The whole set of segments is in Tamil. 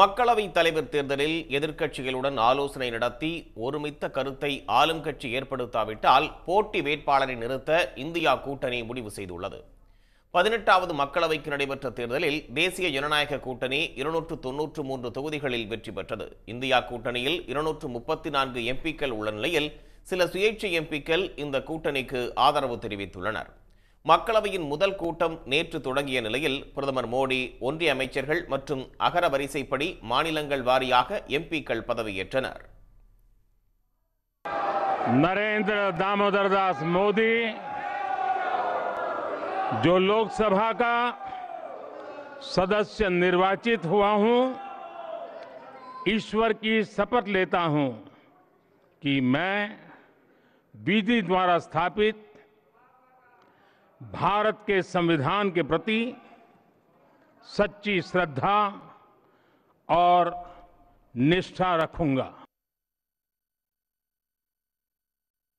மக்களவைத் தலைவர் தேர்தலில் எதிர்க்கட்சிகளுடன் ஆலோசனை நடத்தி ஒருமித்த கருத்தை ஆளும் கட்சி ஏற்படுத்தாவிட்டால் போட்டி வேட்பாளரை நிறுத்த இந்தியா கூட்டணி முடிவு செய்துள்ளது பதினெட்டாவது மக்களவைக்கு நடைபெற்ற தேர்தலில் தேசிய ஜனநாயக கூட்டணி இருநூற்று தொன்னூற்று மூன்று தொகுதிகளில் வெற்றி பெற்றது இந்தியா கூட்டணியில் இருநூற்று முப்பத்தி நான்கு எம்பிக்கள் உள்ள நிலையில் சில சுயேட்சை எம்பிக்கள் இந்த கூட்டணிக்கு ஆதரவு தெரிவித்துள்ளனர் மக்களவையின் முதல் கூட்டம் நேற்று தொடங்கிய நிலையில் பிரதமர் மோடி ஒன்றிய அமைச்சர்கள் மற்றும் அகர வரிசைப்படி மாநிலங்கள் வாரியாக எம்.பிக்கள் பதவியேற்றனர். நரேந்திர தாமோதர்தாஸ் மோடி जो लोकसभा का सदस्य निर्वाचित हुआ हूं ईश्वर की शपथ लेता हूं कि मैं विधि द्वारा स्थापित भारत के संविधान के प्रति सच्ची श्रद्धा और निष्ठा रखूंगा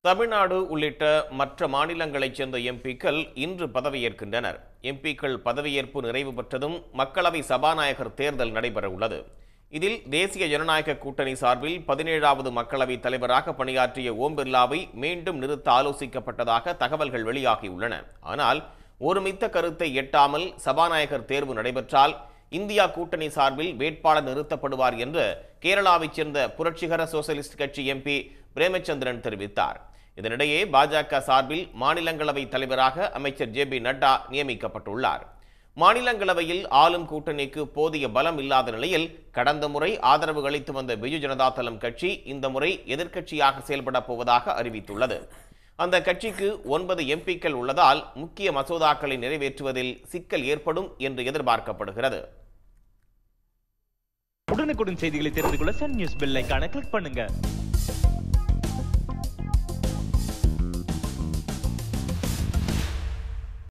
தமிழ்நாடு உள்ளிட்ட மற்ற மாநிலங்களைச் சேர்ந்த எம்பிக்கள் இன்று பதவியேற்கின்றனர் எம்பிக்கள் பதவியேற்பு நிறைவு பெற்றதும் மக்களவை சபாநாயகர் தேர்தல் நடைபெற உள்ளது இதில் தேசிய ஜனநாயக கூட்டணி சார்பில் பதினேழாவது மக்களவைத் தலைவராக பணியாற்றிய ஓம் பிர்லாவை மீண்டும் நிறுத்த ஆலோசிக்கப்பட்டதாக தகவல்கள் வெளியாகியுள்ளன ஆனால் ஒருமித்த கருத்தை எட்டாமல் சபாநாயகர் தேர்வு நடைபெற்றால் இந்தியா கூட்டணி சார்பில் வேட்பாளர் நிறுத்தப்படுவார் என்று கேரளாவைச் சேர்ந்த புரட்சிகர சோசலிஸ்ட் கட்சி எம்பி பிரேமச்சந்திரன் தெரிவித்தார் இதனிடையே பாஜக சார்பில் மாநிலங்களவை தலைவராக அமைச்சர் ஜே பி நட்டா நியமிக்கப்பட்டுள்ளார் மாநிலங்களவையில் ஆளும் கூட்டணிக்கு போதிய பலம் இல்லாத நிலையில் கடந்த முறை ஆதரவு அளித்து வந்த பிஜு ஜனதா தளம் கட்சி இந்த முறை எதிர்க்கட்சியாக செயல்பட போவதாக அறிவித்துள்ளது அந்த கட்சிக்கு ஒன்பது எம்பிக்கள் உள்ளதால் முக்கிய மசோதாக்களை நிறைவேற்றுவதில் சிக்கல் ஏற்படும் என்று எதிர்பார்க்கப்படுகிறது உடனுக்குடன் செய்திகளை தெரிந்து கொள்ள சன் நியூஸ் பெல் கிளிக் பண்ணுங்க